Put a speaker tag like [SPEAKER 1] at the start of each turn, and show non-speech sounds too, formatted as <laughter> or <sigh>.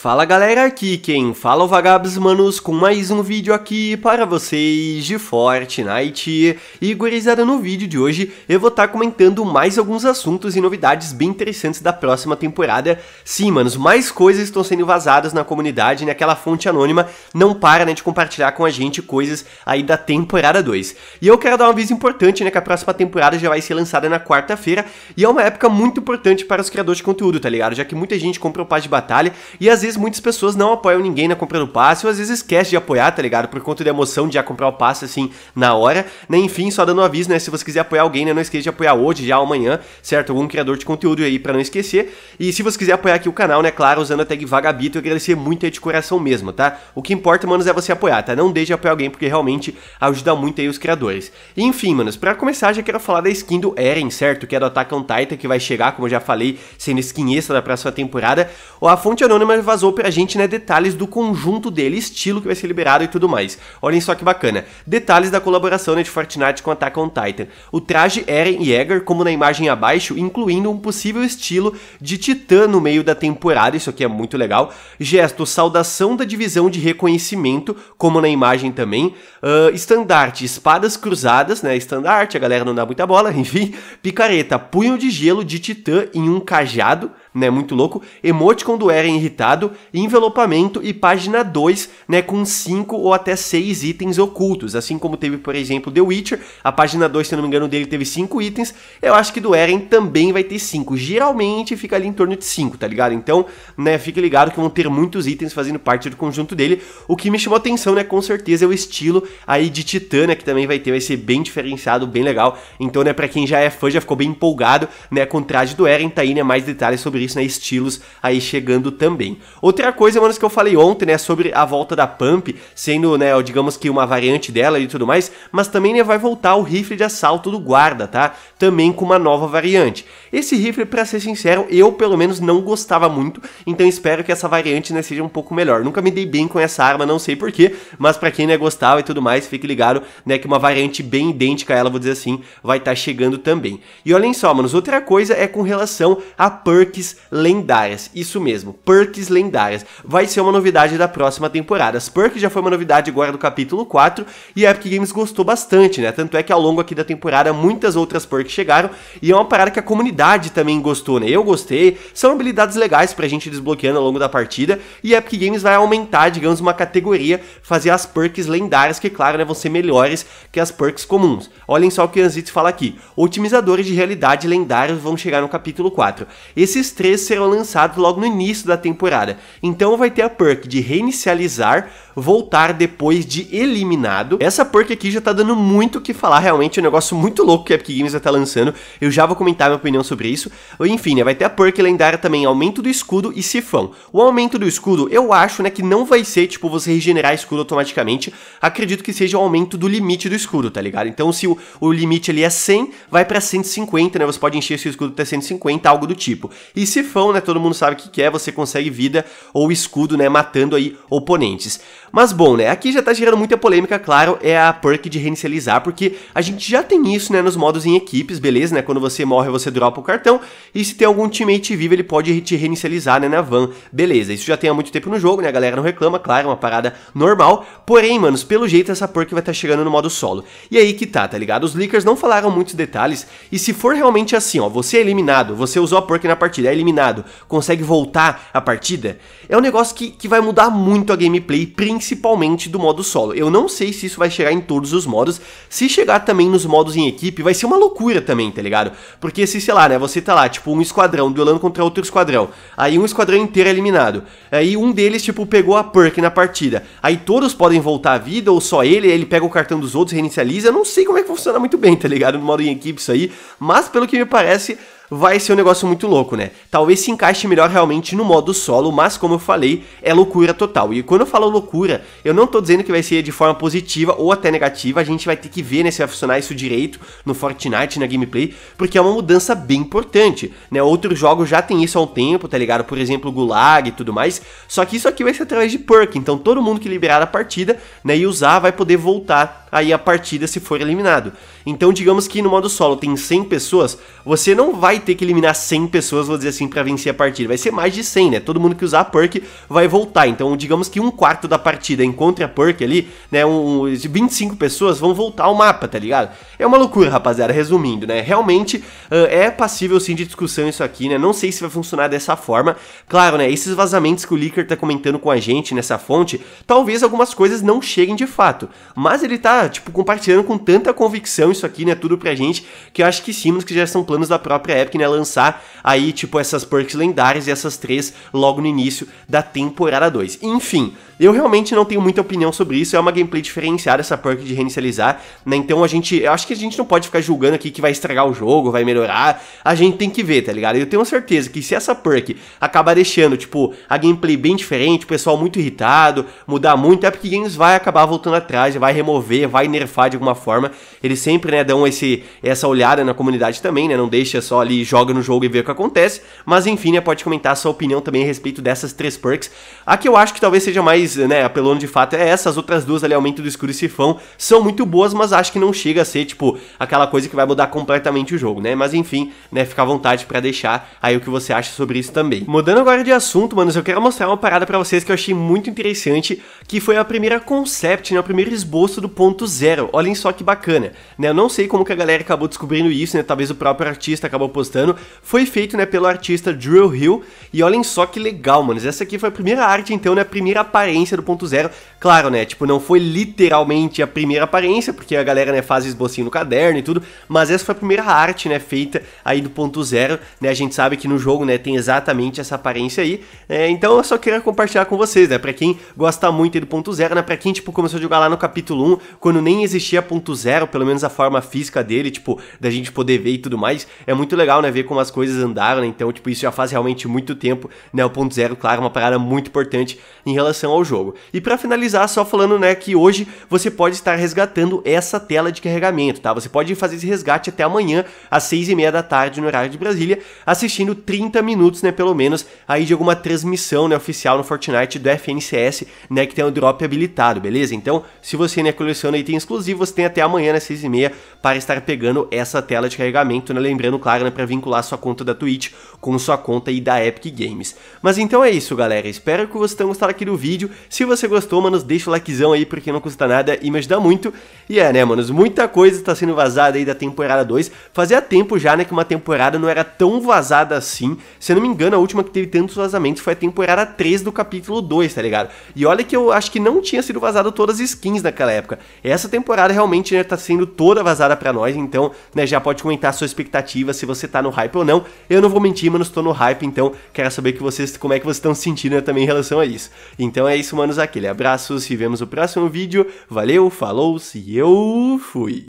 [SPEAKER 1] Fala galera, aqui quem fala é o Vagabos Manos com mais um vídeo aqui para vocês de Fortnite. E gurizada, no vídeo de hoje eu vou estar tá comentando mais alguns assuntos e novidades bem interessantes da próxima temporada. Sim, manos, mais coisas estão sendo vazadas na comunidade, né? Aquela fonte anônima não para né, de compartilhar com a gente coisas aí da temporada 2. E eu quero dar um aviso importante, né? Que a próxima temporada já vai ser lançada na quarta-feira e é uma época muito importante para os criadores de conteúdo, tá ligado? Já que muita gente compra o passe de batalha e às vezes vezes muitas pessoas não apoiam ninguém na compra do passe, ou às vezes esquece de apoiar, tá ligado? Por conta da emoção de já comprar o passe assim na hora. Né? Enfim, só dando um aviso, né? Se você quiser apoiar alguém, né? Não esqueça de apoiar hoje, já amanhã, certo? Algum criador de conteúdo aí para não esquecer. E se você quiser apoiar aqui o canal, né? Claro, usando a tag Vagabito, eu agradecer muito aí de coração mesmo, tá? O que importa, manos, é você apoiar, tá? Não deixe de apoiar alguém, porque realmente ajuda muito aí os criadores. E, enfim, manos, pra começar, já quero falar da skin do Eren, certo? Que é do Attack on Titan, que vai chegar, como eu já falei, sendo skin extra da próxima temporada. A fonte anônima vazou mas ou pra gente, né, detalhes do conjunto dele, estilo que vai ser liberado e tudo mais. Olhem só que bacana. Detalhes da colaboração né, de Fortnite com Attack on Titan. O traje Eren Yeager, como na imagem abaixo, incluindo um possível estilo de titã no meio da temporada, isso aqui é muito legal. Gesto, saudação da divisão de reconhecimento, como na imagem também. Uh, estandarte, espadas cruzadas, né, estandarte, a galera não dá muita bola, <laughs> enfim. Picareta, punho de gelo de titã em um cajado, né? Muito louco. Emote do Eren irritado, envelopamento e página 2, né? Com 5 ou até 6 itens ocultos. Assim como teve, por exemplo, The Witcher, a página 2, se não me engano, dele teve 5 itens. Eu acho que do Eren também vai ter 5. Geralmente fica ali em torno de 5, tá ligado? Então, né? Fique ligado que vão ter muitos itens fazendo parte do conjunto dele. O que me chamou atenção, né? Com certeza é o estilo aí de Titã, né? Que também vai ter, vai ser bem diferenciado, bem legal. Então, né? Pra quem já é fã, já ficou bem empolgado, né? Com o traje do Eren, tá aí, né? Mais detalhes sobre isso isso, né? Estilos aí chegando também. Outra coisa, mano, que eu falei ontem, né? Sobre a volta da Pump, sendo, né, digamos que uma variante dela e tudo mais, mas também né, vai voltar o rifle de assalto do guarda, tá? Também com uma nova variante. Esse rifle, para ser sincero, eu pelo menos não gostava muito, então espero que essa variante né, seja um pouco melhor. Nunca me dei bem com essa arma, não sei porquê, mas para quem né, gostava e tudo mais, fique ligado, né, que uma variante bem idêntica a ela, vou dizer assim, vai estar tá chegando também. E olhem só, manos, outra coisa é com relação a perks perks lendárias. Isso mesmo, perks lendárias. Vai ser uma novidade da próxima temporada. As perks já foi uma novidade agora do capítulo 4 e a Epic Games gostou bastante, né? Tanto é que ao longo aqui da temporada muitas outras perks chegaram e é uma parada que a comunidade também gostou, né? Eu gostei. São habilidades legais pra gente desbloqueando ao longo da partida e a Epic Games vai aumentar, digamos, uma categoria, fazer as perks lendárias que, claro, né, vão ser melhores que as perks comuns. Olhem só o que o fala aqui. Otimizadores de realidade lendários vão chegar no capítulo 4. Esses três serão lançados logo no início da temporada. Então vai ter a perk de reinicializar voltar depois de eliminado. Essa perk aqui já tá dando muito o que falar, realmente é um negócio muito louco que a Epic Games já tá lançando. Eu já vou comentar minha opinião sobre isso. Enfim, né, vai ter a perk lendária também, aumento do escudo e sifão. O aumento do escudo, eu acho, né, que não vai ser, tipo, você regenerar escudo automaticamente. Acredito que seja o aumento do limite do escudo, tá ligado? Então, se o, o limite ali é 100, vai pra 150, né, você pode encher seu escudo até 150, algo do tipo. E sifão, né, todo mundo sabe o que é, você consegue vida ou escudo, né, matando aí oponentes. Mas bom, né? Aqui já tá gerando muita polêmica, claro, é a perk de reinicializar, porque a gente já tem isso, né, nos modos em equipes, beleza, né? Quando você morre, você dropa o cartão, e se tem algum teammate vivo, ele pode te reinicializar, né, na van. Beleza, isso já tem há muito tempo no jogo, né? A galera não reclama, claro, é uma parada normal. Porém, manos, pelo jeito essa perk vai estar tá chegando no modo solo. E aí que tá, tá ligado? Os leakers não falaram muitos detalhes, e se for realmente assim, ó, você é eliminado, você usou a perk na partida, é eliminado, consegue voltar a partida, é um negócio que, que vai mudar muito a gameplay, principalmente principalmente do modo solo. Eu não sei se isso vai chegar em todos os modos. Se chegar também nos modos em equipe, vai ser uma loucura também, tá ligado? Porque se, sei lá, né, você tá lá, tipo, um esquadrão duelando contra outro esquadrão. Aí um esquadrão inteiro é eliminado. Aí um deles, tipo, pegou a perk na partida. Aí todos podem voltar à vida, ou só ele, ele pega o cartão dos outros, reinicializa. Eu não sei como é que funciona muito bem, tá ligado? No modo em equipe isso aí. Mas pelo que me parece, vai ser um negócio muito louco, né? Talvez se encaixe melhor realmente no modo solo, mas como eu falei, é loucura total. E quando eu falo loucura, eu não tô dizendo que vai ser de forma positiva ou até negativa, a gente vai ter que ver né, se vai funcionar isso direito no Fortnite, na gameplay, porque é uma mudança bem importante, né? Outros jogos já tem isso há um tempo, tá ligado? Por exemplo, Gulag e tudo mais, só que isso aqui vai ser através de perk, então todo mundo que liberar a partida né, e usar vai poder voltar aí a partida se for eliminado. Então digamos que no modo solo tem 100 pessoas, você não vai ter que eliminar 100 pessoas, vou dizer assim, para vencer a partida. Vai ser mais de 100, né? Todo mundo que usar a perk vai voltar. Então, digamos que um quarto da partida encontre a perk ali, né? Um, 25 pessoas vão voltar ao mapa, tá ligado? É uma loucura, rapaziada, resumindo, né? Realmente uh, é passível sim de discussão isso aqui, né? Não sei se vai funcionar dessa forma. Claro, né? Esses vazamentos que o Licker tá comentando com a gente nessa fonte, talvez algumas coisas não cheguem de fato. Mas ele tá, tipo, compartilhando com tanta convicção isso aqui, né? Tudo pra gente, que eu acho que sim, que já são planos da própria época que ia é lançar aí, tipo, essas perks lendárias e essas três logo no início da temporada 2. Enfim, eu realmente não tenho muita opinião sobre isso, é uma gameplay diferenciada essa perk de reinicializar, né? Então a gente, eu acho que a gente não pode ficar julgando aqui que vai estragar o jogo, vai melhorar, a gente tem que ver, tá ligado? Eu tenho certeza que se essa perk acabar deixando, tipo, a gameplay bem diferente, o pessoal muito irritado, mudar muito, a é Epic Games vai acabar voltando atrás, vai remover, vai nerfar de alguma forma. Eles sempre, né, dão esse, essa olhada na comunidade também, né? Não deixa só ali, joga no jogo e vê o que acontece. Mas enfim, né, pode comentar a sua opinião também a respeito dessas três perks. A que eu acho que talvez seja mais depois, né, de fato é essa. As outras duas ali, Aumento do Escuro e Sifão, são muito boas, mas acho que não chega a ser, tipo, aquela coisa que vai mudar completamente o jogo, né? Mas enfim, né, fica à vontade para deixar aí o que você acha sobre isso também. Mudando agora de assunto, manos, eu quero mostrar uma parada para vocês que eu achei muito interessante, que foi a primeira concept, né, o primeiro esboço do ponto zero. Olhem só que bacana, né? Eu não sei como que a galera acabou descobrindo isso, né? Talvez o próprio artista acabou postando. Foi feito, né, pelo artista Drew Hill, e olhem só que legal, manos. Essa aqui foi a primeira arte, então, né, a primeira aparência experiência do ponto zero Claro, né? Tipo, não foi literalmente a primeira aparência, porque a galera, né, faz esbocinho no caderno e tudo, mas essa foi a primeira arte, né, feita aí do ponto zero, né? A gente sabe que no jogo, né, tem exatamente essa aparência aí, é, Então eu só queria compartilhar com vocês, né? Pra quem gosta muito aí do ponto zero, né? Pra quem, tipo, começou a jogar lá no capítulo 1, quando nem existia ponto zero, pelo menos a forma física dele, tipo, da gente poder ver e tudo mais, é muito legal, né? Ver como as coisas andaram, né? Então, tipo, isso já faz realmente muito tempo, né? O ponto zero, claro, uma parada muito importante em relação ao jogo. E para finalizar, finalizar só falando, né, que hoje você pode estar resgatando essa tela de carregamento, tá? Você pode fazer esse resgate até amanhã, às seis e meia da tarde, no horário de Brasília, assistindo 30 minutos, né, pelo menos, aí de alguma transmissão, né, oficial no Fortnite do FNCS, né, que tem o drop habilitado, beleza? Então, se você, né, coleciona item exclusivo, você tem até amanhã, às né, seis e meia, para estar pegando essa tela de carregamento, né, lembrando, claro, né, para vincular sua conta da Twitch com sua conta aí da Epic Games. Mas então é isso, galera, espero que vocês tenham gostado aqui do vídeo, se você gostou, mano, manos, deixa o likezão aí porque não custa nada e me ajuda muito. E é, né, manos, muita coisa está sendo vazada aí da temporada 2. Fazia tempo já, né, que uma temporada não era tão vazada assim. Se eu não me engano, a última que teve tantos vazamentos foi a temporada 3 do capítulo 2, tá ligado? E olha que eu acho que não tinha sido vazado todas as skins naquela época. Essa temporada realmente né, tá sendo toda vazada para nós, então, né, já pode comentar a sua expectativa se você tá no hype ou não. Eu não vou mentir, manos estou no hype, então quero saber que vocês como é que vocês estão se sentindo né, também em relação a isso. Então é isso, manos, aquele abraço abraços e vemos no próximo vídeo. Valeu, falou-se e eu fui!